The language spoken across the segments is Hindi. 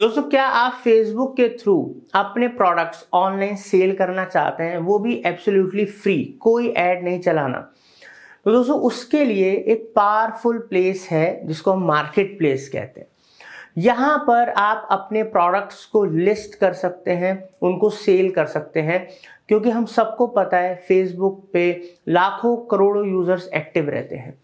दोस्तों क्या आप फेसबुक के थ्रू अपने प्रोडक्ट्स ऑनलाइन सेल करना चाहते हैं वो भी एब्सोल्युटली फ्री कोई ऐड नहीं चलाना तो दोस्तों उसके लिए एक पावरफुल प्लेस है जिसको हम मार्केट प्लेस कहते हैं यहाँ पर आप अपने प्रोडक्ट्स को लिस्ट कर सकते हैं उनको सेल कर सकते हैं क्योंकि हम सबको पता है फेसबुक पे लाखों करोड़ों यूज़र्स एक्टिव रहते हैं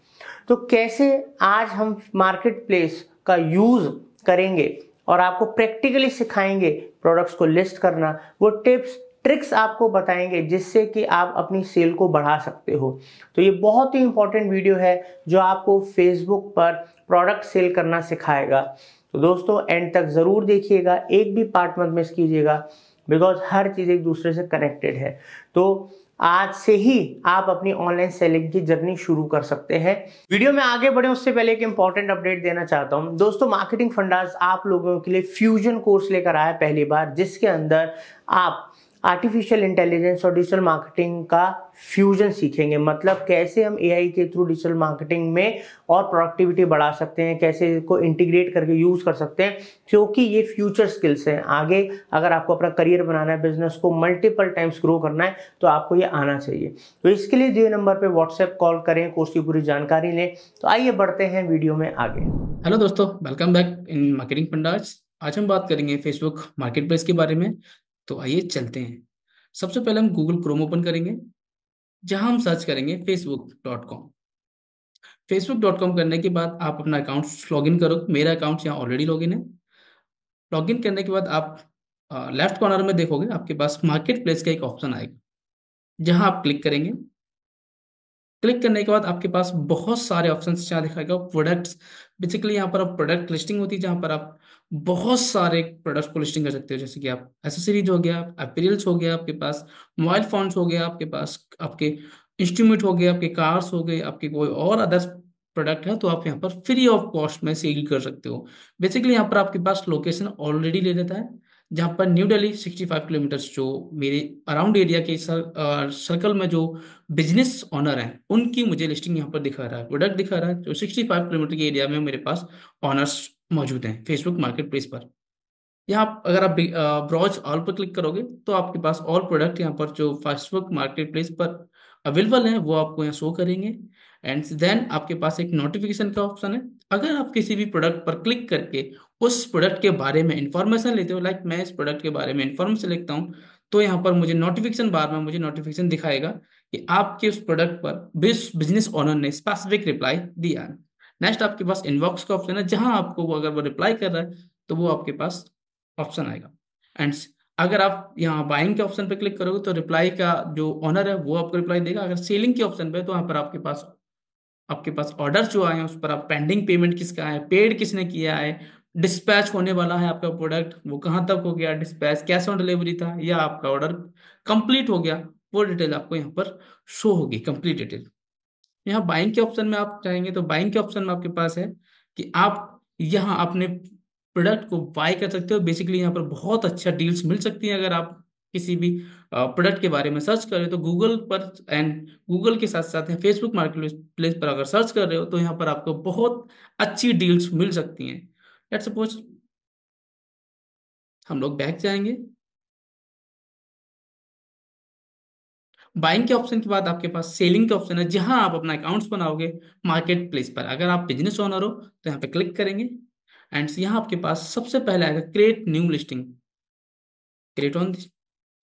तो कैसे आज हम मार्केट प्लेस का यूज़ करेंगे और आपको प्रैक्टिकली सिखाएंगे प्रोडक्ट्स को लिस्ट करना वो टिप्स ट्रिक्स आपको बताएंगे जिससे कि आप अपनी सेल को बढ़ा सकते हो तो ये बहुत ही इंपॉर्टेंट वीडियो है जो आपको फेसबुक पर प्रोडक्ट सेल करना सिखाएगा तो दोस्तों एंड तक ज़रूर देखिएगा एक भी पार्ट मत मिस कीजिएगा बिकॉज हर चीज़ एक दूसरे से कनेक्टेड है तो आज से ही आप अपनी ऑनलाइन सेलिंग की जर्नी शुरू कर सकते हैं वीडियो में आगे बढ़े उससे पहले एक इंपॉर्टेंट अपडेट देना चाहता हूं दोस्तों मार्केटिंग फंडाज आप लोगों के लिए फ्यूजन कोर्स लेकर आया पहली बार जिसके अंदर आप आर्टिफिशियल इंटेलिजेंस और डिजिटल मार्केटिंग का फ्यूजन सीखेंगे मतलब कैसे हम एआई के थ्रू डिजिटल मार्केटिंग में और प्रोडक्टिविटी बढ़ा सकते हैं कैसे इसको इंटीग्रेट करके यूज़ कर सकते हैं क्योंकि ये फ्यूचर स्किल्स हैं आगे अगर आपको अपना करियर बनाना है बिजनेस को मल्टीपल टाइम्स ग्रो करना है तो आपको ये आना चाहिए तो इसके लिए दिए नंबर पर व्हाट्सएप कॉल करें कोर्स की पूरी जानकारी लें तो आइए बढ़ते हैं वीडियो में आगे हेलो दोस्तों welcome back in marketing pandas आज हम बात करेंगे फेसबुक मार्केट प्लेस के बारे में तो आइए चलते हैं सबसे पहले हम गूगल क्रोम ओपन करेंगे जहां हम सर्च करेंगे Facebook dot com Facebook dot com करने के बाद आप अपना अकाउंट लॉग इन करो मेरा अकाउंट यहाँ ऑलरेडी लॉग इन है लॉग इन करने के बाद आप लेफ्ट कॉर्नर में देखोगे आपके पास मार्केट प्लेस का एक ऑप्शन आएगा जहां आप क्लिक करेंगे क्लिक करने के बाद आपके पास बहुत सारे ऑप्शन यहाँ दिखाएगा प्रोडक्ट्स बेसिकली यहाँ पर आप प्रोडक्ट लिस्टिंग होती है जहां पर आप बहुत सारे प्रोडक्ट को लिस्टिंग कर सकते हो जैसे कि आप एसेसरीज हो गया अपीरियल्स हो गया आपके पास मोबाइल फोन्स हो गया आपके पास आपके इंस्ट्रूमेंट हो गए आपके कार्स हो गए आपके कोई और अदर्स प्रोडक्ट है तो आप यहाँ पर फ्री ऑफ कॉस्ट में सेल कर सकते हो बेसिकली यहाँ पर आपके पास लोकेशन ऑलरेडी ले लेता है जहाँ पर न्यू दिल्ली 65 किलोमीटर्स जो मेरे अराउंड एरिया के सर, आ, सर्कल में जो बिजनेस ऑनर हैं उनकी मुझे लिस्टिंग यहाँ पर दिखा रहा है प्रोडक्ट दिखा रहा है जो 65 किलोमीटर के एरिया में मेरे पास ऑनर्स मौजूद हैं फेसबुक मार्केट प्लेस पर यहाँ अगर आप ब्रॉज ऑल पर क्लिक करोगे तो आपके पास ऑल प्रोडक्ट यहाँ पर जो फेसबुक मार्केट प्लेस पर अवेलेबल हैं वो आपको यहाँ शो करेंगे एंड देन आपके पास एक नोटिफिकेशन का ऑप्शन है अगर आप किसी भी प्रोडक्ट पर क्लिक करके उस प्रोडक्ट के बारे में इंफॉर्मेशन लेते हो लाइक मैं इस प्रोडक्ट के बारे में इंफॉर्मेशन लेता हूँ तो यहाँ पर मुझे नोटिफिकेशन बार में मुझे नोटिफिकेशन दिखाएगा कि आपके उस प्रोडक्ट पर बिजनेस ओनर ने स्पेसिफिक रिप्लाई दिया है नेक्स्ट आपके पास इनबॉक्स का ऑप्शन है जहां आपको वो अगर वो रिप्लाई कर रहा है तो वो आपके पास ऑप्शन आएगा एंड अगर आप यहाँ बाइंग के ऑप्शन पे क्लिक करोगे तो रिप्लाई का जो ऑनर है वो आपको रिप्लाई देगा अगर सेलिंग के ऑप्शन पे तो वहाँ पर आपके पास आपके पास ऑर्डर जो आए हैं उस पर आप पेंडिंग पेमेंट किसका है पेड किसने किया है डिस्पैच होने वाला है आपका प्रोडक्ट वो कहाँ तक हो गया डिस्पैच कैश ऑन डिलीवरी था या आपका ऑर्डर कंप्लीट हो गया वो डिटेल आपको यहाँ पर शो होगी कंप्लीट डिटेल यहाँ बाइंग के ऑप्शन में आप चाहेंगे तो बाइंग के ऑप्शन में आपके पास है कि आप यहाँ अपने प्रोडक्ट को बाय कर सकते हो बेसिकली यहाँ पर बहुत अच्छा डील्स मिल सकती है अगर आप किसी भी प्रोडक्ट के बारे में सर्च कर रहे हो तो गूगल पर एंड गूगल के साथ साथ फेसबुक मार्केट प्लेस पर अगर सर्च कर रहे हो तो यहाँ पर आपको बहुत अच्छी डील्स मिल सकती हैं लेट सपोज हम लोग बैक जाएंगे बाइंग के ऑप्शन के बाद आपके पास सेलिंग के ऑप्शन है जहां आप अपना अकाउंट्स बनाओगे मार्केट प्लेस पर अगर आप बिजनेस ओनर हो तो यहाँ पे क्लिक करेंगे एंड यहाँ आपके पास सबसे पहले आएगा create new listing create on this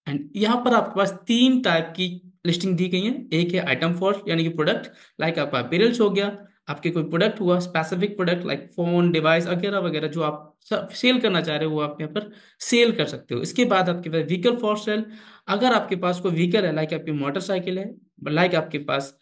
and यहाँ पर आपके पास तीन टाइप की लिस्टिंग दी गई है एक है आइटम फॉर यानी कि प्रोडक्ट लाइक आपका अपीरेंस हो गया आपके कोई प्रोडक्ट हुआ specific product like phone device वगैरह वगैरह जो आप सेल करना चाह रहे हो वो आप यहाँ पर सेल कर सकते हो इसके बाद आपके पास व्हीकल फॉर सेल अगर आपके पास कोई व्हीकल है लाइक आपकी मोटरसाइकिल है लाइक आपके पास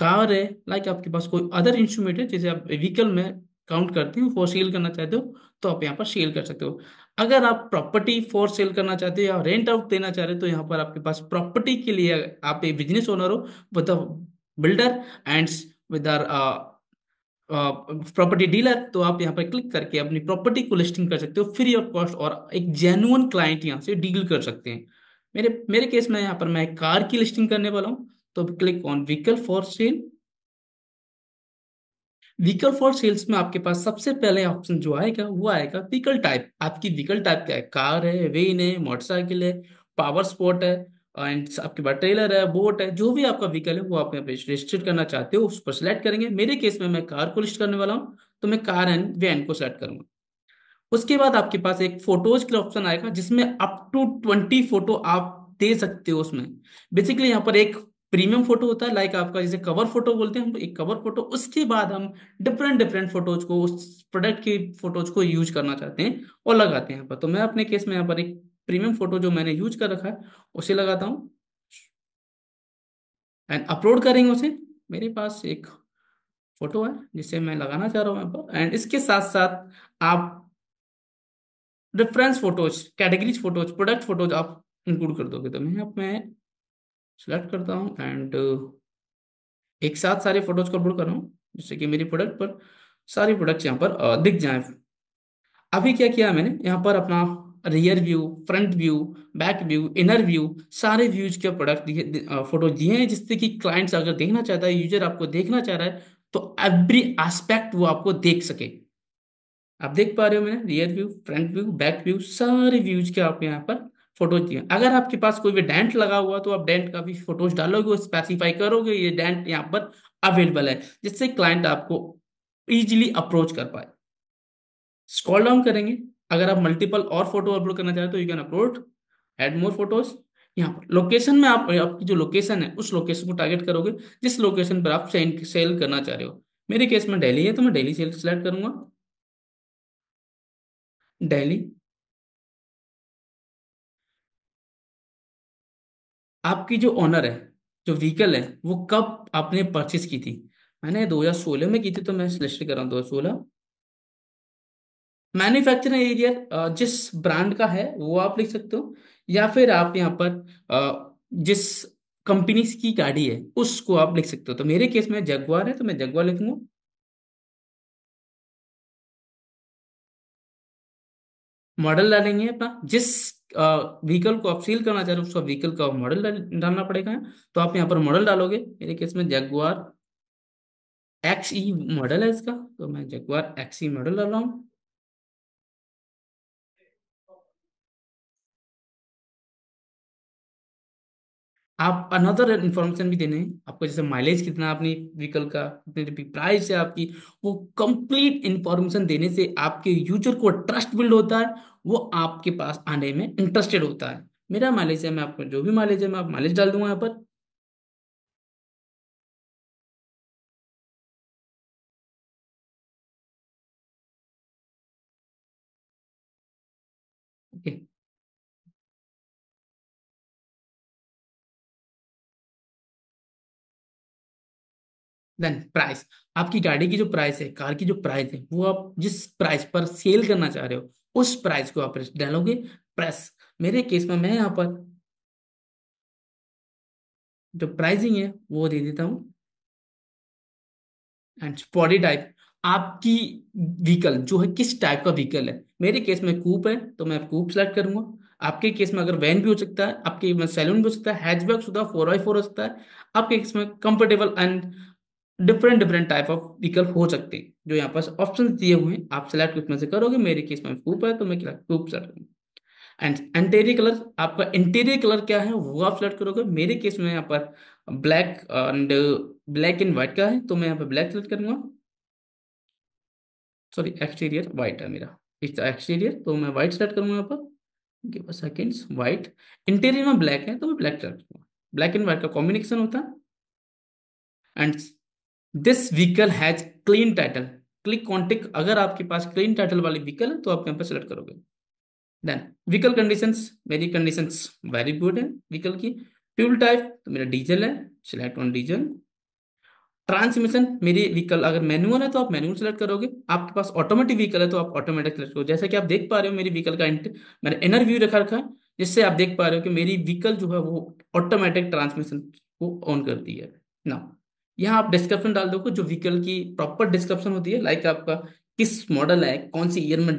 कार है लाइक आपके पास कोई अदर इंस्ट्रूमेंट है जैसे आप व्हीकल में काउंट करते हो फॉर सेल करना चाहते हो तो आप यहाँ पर सेल कर सकते हो अगर आप प्रॉपर्टी फॉर सेल करना चाहते हो या रेंट आउट देना चाह रहे हो तो यहाँ पर आपके पास प्रॉपर्टी के लिए आप एक बिजनेस ओनर हो with builder and with property dealer तो आप यहाँ पर क्लिक करके अपनी प्रॉपर्टी को लिस्टिंग कर सकते हो फ्री ऑफ कॉस्ट और एक जेनुअन क्लाइंट यहाँ से डील कर सकते हैं मेरे मेरे केस में यहाँ पर मैं कार की लिस्टिंग करने वाला हूँ तो click on vehicle for sale vehicle for sales में आपके पास सबसे पहले ऑप्शन जो आएगा वो आएगा व्हीकल टाइप आपकी व्हीकल टाइप क्या है कार है वेन है मोटरसाइकिल है पावर स्पोर्ट है एंड आपके पास ट्रेलर है बोट है जो भी आपका व्हीकल है वो आप यहाँ पे रजिस्टर करना चाहते हो उस पर सिलेक्ट करेंगे मेरे केस में मैं कार को लिस्ट करने वाला हूँ तो मैं कार एंड वैन को सिलेक्ट करूंगा उसके बाद आपके पास एक फोटोज का ऑप्शन आएगा जिसमें अप टू ट्वेंटी फोटो आप दे सकते हो उसमें बेसिकली यहाँ पर एक प्रीमियम फोटो होता है लाइक आपका जैसे कवर फोटो बोलते हैं हम तो एक कवर फोटो उसके बाद हम डिफरेंट डिफरेंट फोटोज को उस प्रोडक्ट की फोटोज को यूज करना चाहते हैं और लगाते हैं पर तो मैं अपने केस में यहाँ पर एक प्रीमियम फोटो जो मैंने यूज कर रखा है उसे लगाता हूँ एंड अपलोड करेंगे उसे मेरे पास एक फोटो है जिसे मैं लगाना चाह रहा हूँ यहाँ पर एंड इसके साथ साथ आप reference photos categories photos product photos आप इंक्लूड कर दोगे तो मैं मैं सिलेक्ट करता हूँ एंड uh, एक साथ सारे फोटोज को अपलोड कर रहा हूँ जिससे कि मेरी प्रोडक्ट पर सारी प्रोडक्ट्स यहाँ पर uh, दिख जाए अभी क्या किया मैंने यहाँ पर अपना rear view front view back view inner view सारे व्यूज के प्रोडक्ट दिए फोटोज uh, दिए हैं जिससे कि क्लाइंट्स अगर देखना चाहता है यूजर आपको देखना चाह रहा है तो एवरी एस्पेक्ट वो आपको देख सके आप देख पा रहे हो मैंने rear view front view back view सारे व्यूज के आप यहाँ पर फोटोज दिया अगर आपके पास कोई भी डेंट लगा हुआ तो आप डेंट का भी फोटोज डालोगे स्पेसिफाई करोगे ये डेंट यहाँ पर अवेलेबल है जिससे क्लाइंट आपको इजिली अप्रोच कर पाए स्क्रॉल डाउन करेंगे अगर आप मल्टीपल और फोटो अपलोड करना चाहते हो you can upload add more photos यहाँ पर लोकेशन में आप आपकी जो लोकेशन है उस लोकेशन को टारगेट करोगे जिस लोकेशन पर आप सेल, करना चाह रहे हो मेरे केस में डेली है तो मैं डेली सेल सेलेक्ट करूंगा डेली आपकी जो ऑनर है जो व्हीकल है वो कब आपने परचेज की थी मैंने 2016 में की थी तो मैं सिलेक्ट कर रहा हूँ दो मैन्युफैक्चरिंग एरिया जिस ब्रांड का है वो आप लिख सकते हो या फिर आप यहाँ पर जिस कंपनी की गाड़ी है उसको आप लिख सकते हो तो मेरे केस में जगवार है तो मैं जगवार लिखूंगा मॉडल डालेंगे अपना जिस व्हीकल को आप सील करना चाह रहे हो उसका व्हीकल का मॉडल डालना पड़ेगा तो आप यहाँ पर मॉडल डालोगे मेरे केस में जगवार एक्स ई मॉडल है इसका तो मैं जगवार एक्स ई मॉडल डाल रहा हूँ आप अनदर इन्फॉर्मेशन भी देने आपको जैसे माइलेज कितना अपनी व्हीकल का कितने प्राइस है आपकी वो कंप्लीट इन्फॉर्मेशन देने से आपके यूजर को ट्रस्ट बिल्ड होता है वो आपके पास आने में इंटरेस्टेड होता है मेरा माइलेज है मैं आपको जो भी माइलेज है मैं आप माइलेज डाल दूंगा यहाँ पर देन प्राइस आपकी गाड़ी की जो प्राइस है कार की जो प्राइस है वो आप जिस प्राइस पर सेल करना चाह रहे हो उस प्राइस को आप डालोगे प्रेस मेरे केस में मैं यहाँ पर जो प्राइसिंग है वो दे देता हूँ एंड बॉडी टाइप आपकी व्हीकल जो है किस टाइप का व्हीकल है मेरे केस में कूप है तो मैं कूप सेलेक्ट करूंगा आपके केस में अगर वैन भी हो सकता है आपके सैलून भी हो सकता है हैचबैक सुधा फोर बाई फोर हो सकता है आपके केस में comfortable and different different type of विकल्प हो सकते हैं जो यहाँ पास ऑप्शन दिए हुए हैं आप सिलेक्ट किस में से करोगे मेरे केस में कूप है तो मैं कूप सेलेक्ट करूँगा एंड इंटीरियर कलर आपका इंटेरियर कलर क्या है वो आप सेलेक्ट करोगे मेरे केस में यहाँ पर black and black and white का है तो मैं यहाँ पर ब्लैक सेलेक्ट करूंगा सॉरी एक्सटीरियर व्हाइट है मेरा इट्स एक्सटीरियर तो मैं व्हाइट सेलेक्ट करूंगा यहाँ पर give a seconds white interior में ब्लैक है तो मैं ब्लैक सेलेक्ट करूंगा ब्लैक एंड व्हाइट का कॉम्बिनेशन होता है and this vehicle has clean title click continue अगर आपके पास क्लीन टाइटल वाली व्हीकल है तो आप यहाँ पर सिलेक्ट करोगे देन व्हीकल कंडीशन मेरी कंडीशन वेरी गुड है व्हीकल की फ्यूल टाइप तो मेरा डीजल है सिलेक्ट ऑन डीजल ट्रांसमिशन मेरी व्हीकल अगर मैनुअल है तो आप मैनुअल सेलेक्ट करोगे आपके पास ऑटोमेटिक व्हीकल है तो आप ऑटोमेटिक सेलेक्ट करोगे जैसे कि आप देख पा रहे हो मेरी व्हीकल का मैंने इनर व्यू रखा रखा है जिससे आप देख पा रहे हो कि मेरी व्हीकल जो है वो ऑटोमेटिक ट्रांसमिशन को ऑन करती है ना यहाँ आप डिस्क्रिप्शन डाल दोगे जो व्हीकल की प्रॉपर डिस्क्रिप्शन होती है लाइक आपका किस मॉडल है कौन सी ईयर में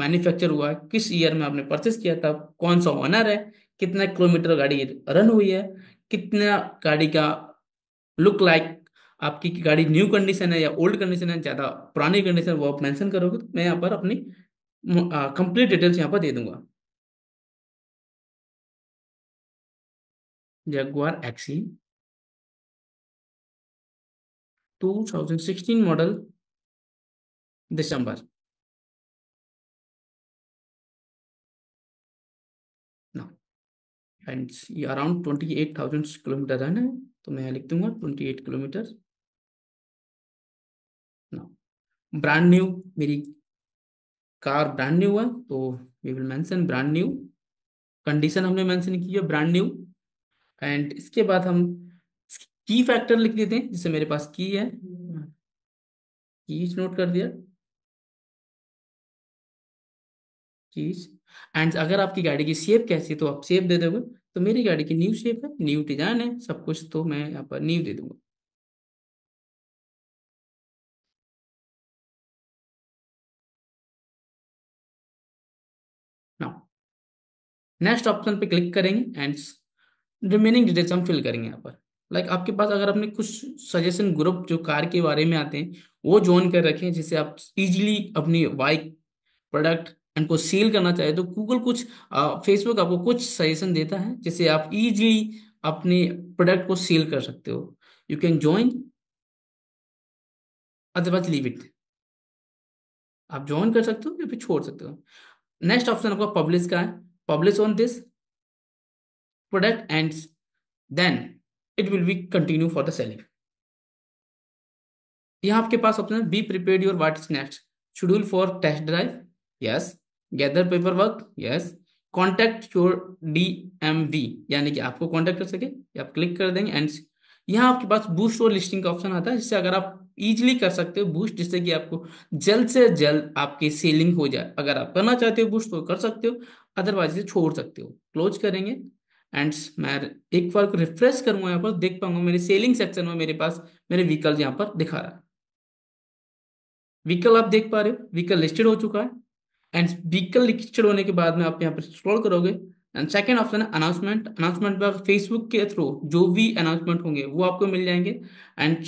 मैन्युफैक्चर हुआ है किस ईयर में आपने परचेस किया था कौन सा ऑनर है कितना किलोमीटर गाड़ी रन हुई है कितना गाड़ी का लुक लाइक आपकी गाड़ी न्यू कंडीशन है या ओल्ड कंडीशन है ज़्यादा पुरानी कंडीशन वो आप मेंशन करोगे तो मैं यहाँ पर अपनी कंप्लीट डिटेल्स यहाँ पर दे दूंगा Jaguar XE 2016 model December and ये around twenty eight thousand kilometre है ना तो मैं लिख दूंगा twenty eight kilometre brand new मेरी कार ब्रांड न्यू है तो we will mention brand new condition हमने मेंशन की है ब्रांड न्यू एंड इसके बाद हम की फैक्टर लिख देते हैं जिससे मेरे पास की है कीज हम्म। नोट कर दिया कीज एंड अगर आपकी गाड़ी की शेप कैसी है तो आप शेप दे दोगे तो मेरी गाड़ी की न्यू शेप है न्यू डिजाइन है सब कुछ तो मैं यहाँ पर न्यू दे दूंगा नेक्स्ट ऑप्शन पे क्लिक करेंगे एंड रिमेनिंग डिटेल्स हम फिल करेंगे यहाँ पर लाइक आपके पास अगर अपने कुछ सजेशन ग्रुप जो कार के बारे में आते हैं वो ज्वाइन कर रखें जिससे आप इजीली अपनी बाइक प्रोडक्ट इनको सेल करना चाहे तो गूगल कुछ फेसबुक आपको कुछ सजेशन देता है जिससे आप इजीली अपने प्रोडक्ट को सेल कर सकते हो you can join otherwise leave it आप ज्वाइन कर सकते हो या फिर छोड़ सकते हो नेक्स्ट ऑप्शन आपका पब्लिश का है publish on this product and then it will be continue for the selling यहां आपके पास ऑप्शन है be prepare your what is next schedule for test drive yes gather paperwork yes contact your D M V यानी कि आपको कॉन्टेक्ट कर सके आप क्लिक कर देंगे एंड यहाँ आपके पास बूस्ट और लिस्टिंग का ऑप्शन आता है जिससे अगर आप इजिली कर सकते हो बूस्ट जिससे कि आपको जल्द से जल्द आपकी सेलिंग हो जाए अगर आप करना चाहते हो बूस्ट तो कर सकते हो अदरवाइज छोड़ सकते हो क्लोज करेंगे एंड मैं एक बार रिफ्रेश करूंगा यहाँ पर देख पाऊंगा मेरे सेलिंग सेक्शन में मेरे पास मेरे व्हीकल यहाँ पर दिखा रहा है व्हीकल आप देख पा रहे हो व्हीकल लिस्टेड हो चुका है एंड व्हीकल लिस्टेड होने के बाद में आप यहाँ पर स्क्रॉल करोगे एंड सेकेंड ऑप्शन है अनाउंसमेंट अनाउंसमेंट पर फेसबुक के थ्रू जो भी अनाउंसमेंट होंगे वो आपको मिल जाएंगे एंड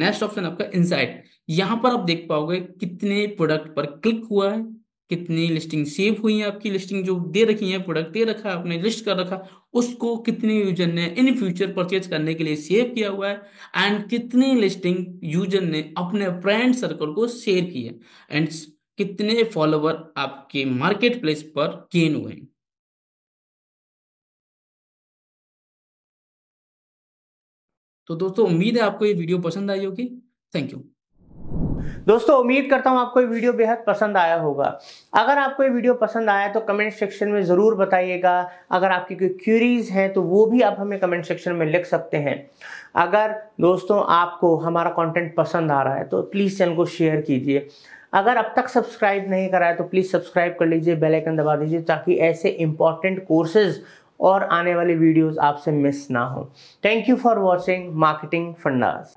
नेक्स्ट ऑप्शन आपका इनसाइट यहाँ पर आप देख पाओगे कितने प्रोडक्ट पर क्लिक हुआ है कितनी लिस्टिंग सेव हुई है आपकी लिस्टिंग जो दे रखी है प्रोडक्ट दे रखा है आपने लिस्ट कर रखा उसको कितने यूजर ने इन फ्यूचर परचेज करने के लिए सेव किया हुआ है एंड कितनी लिस्टिंग यूजर ने अपने फ्रेंड सर्कल को शेयर की है एंड कितने फॉलोवर आपके मार्केट प्लेस पर गेन हुए हैं तो दोस्तों उम्मीद है आपको ये वीडियो पसंद आई होगी थैंक यू दोस्तों उम्मीद करता हूँ आपको ये वीडियो बेहद पसंद आया होगा अगर आपको ये वीडियो पसंद आया तो कमेंट सेक्शन में ज़रूर बताइएगा अगर आपकी कोई क्यूरीज हैं तो वो भी आप हमें कमेंट सेक्शन में लिख सकते हैं अगर दोस्तों आपको हमारा कॉन्टेंट पसंद आ रहा है तो प्लीज़ चैनल को शेयर कीजिए अगर अब तक सब्सक्राइब नहीं करा है तो प्लीज़ सब्सक्राइब कर लीजिए बेल आइकन दबा दीजिए ताकि ऐसे इंपॉर्टेंट कोर्सेज और आने वाली वीडियोस आपसे मिस ना हो thank you for watching marketing fundas